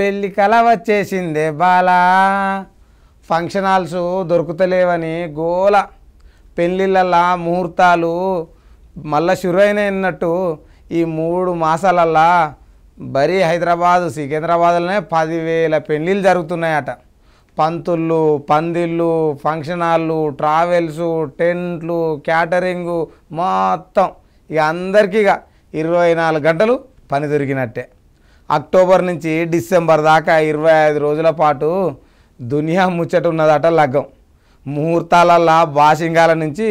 పెళ్ళి కళ వచ్చేసిందే బాలా ఫంక్షన్ హాల్స్ దొరుకుతలేవని గోల పెళ్ళిళ్ళల్లా ముహూర్తాలు మళ్ళా షురైన అన్నట్టు ఈ మూడు మాసాలల్లా బరీ హైదరాబాదు సికింద్రాబాద్లోనే పదివేల పెళ్ళిళ్ళు జరుగుతున్నాయట పంతుళ్ళు పందిళ్ళు ఫంక్షన్ హాళ్ళు ట్రావెల్స్ టెంట్లు క్యాటరింగు మొత్తం ఇక అందరికీ ఇక ఇరవై నాలుగు గంటలు పని దొరికినట్టే అక్టోబర్ నుంచి డిసెంబర్ దాకా ఇరవై ఐదు రోజుల పాటు దునియా ముచ్చట ఉన్నదట లగ్గం ముహూర్తాలల్లా వాషింగాల నుంచి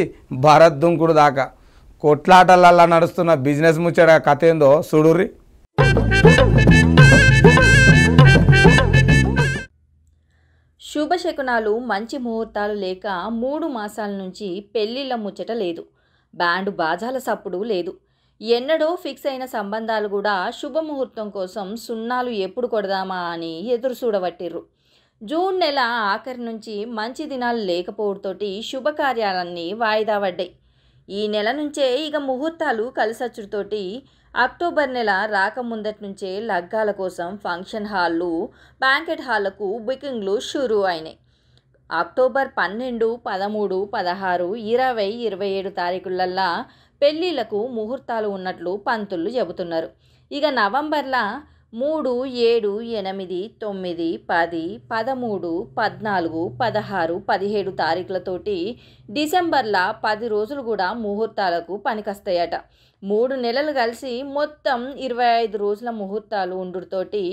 భరత్ దుంకుడు దాకా కొట్లాటలల్లా నడుస్తున్న బిజినెస్ ముచ్చట కథ ఏందో సుడుర్రి శుభశకునాలు మంచి ముహూర్తాలు లేక మూడు మాసాల నుంచి పెళ్లిళ్ళ ముచ్చట లేదు బ్యాండ్ బాజాల సప్పుడు లేదు ఎన్నడో ఫిక్స్ అయిన సంబంధాలు కూడా శుభముహూర్తం కోసం సున్నాలు ఎప్పుడు కొడదామా అని ఎదురు చూడబట్టిర్రు జూన్ నెల ఆఖరి నుంచి మంచి దినాలు లేకపోవడంతోటి శుభకార్యాలన్నీ వాయిదా పడ్డాయి ఈ నెల నుంచే ఇక ముహూర్తాలు కలిసచ్చుతోటి అక్టోబర్ నెల రాకముందటి నుంచే లగ్గాల కోసం ఫంక్షన్ హాళ్ళు బ్యాంకెట్ హాళ్లకు బుకింగ్లు షురు అయినాయి అక్టోబర్ పన్నెండు పదమూడు పదహారు ఇరవై ఇరవై ఏడు తారీఖులల్లా పెళ్ళిళ్ళకు ముహూర్తాలు ఉన్నట్లు పంతులు చెబుతున్నారు ఇక నవంబర్లా మూడు ఏడు ఎనిమిది తొమ్మిది పది పదమూడు పద్నాలుగు పదహారు పదిహేడు తారీఖులతోటి డిసెంబర్లా పది రోజులు కూడా ముహూర్తాలకు పనికొస్తాయట మూడు నెలలు కలిసి మొత్తం ఇరవై ఐదు రోజుల ముహూర్తాలు ఉండుతోటి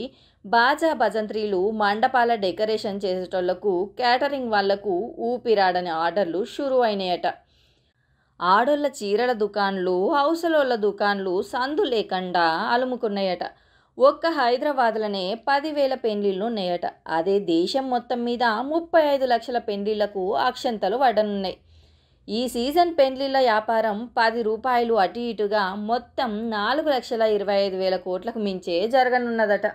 బాజా భజంత్రీలు మండపాల డెకరేషన్ చేసేటోళ్లకు కేటరింగ్ వాళ్లకు ఊపిరాడని ఆర్డర్లు షురు అయినాయట ఆడోళ్ళ చీరల దుకాన్లు హౌసలోళ్ళ దుకాన్లు సందు లేకుండా అలుముకున్నాయట ఒక్క హైదరాబాద్లోనే పదివేల పెండ్లిళ్ళు ఉన్నాయట అదే దేశం మొత్తం మీద ముప్పై ఐదు లక్షల పెండ్లిళ్లకు అక్షంతలు వడనున్నాయి ఈ సీజన్ పెండ్లిళ్ళ వ్యాపారం పది రూపాయలు అటు ఇటుగా మొత్తం నాలుగు లక్షల ఇరవై ఐదు వేల కోట్లకు మించే జరగనున్నదట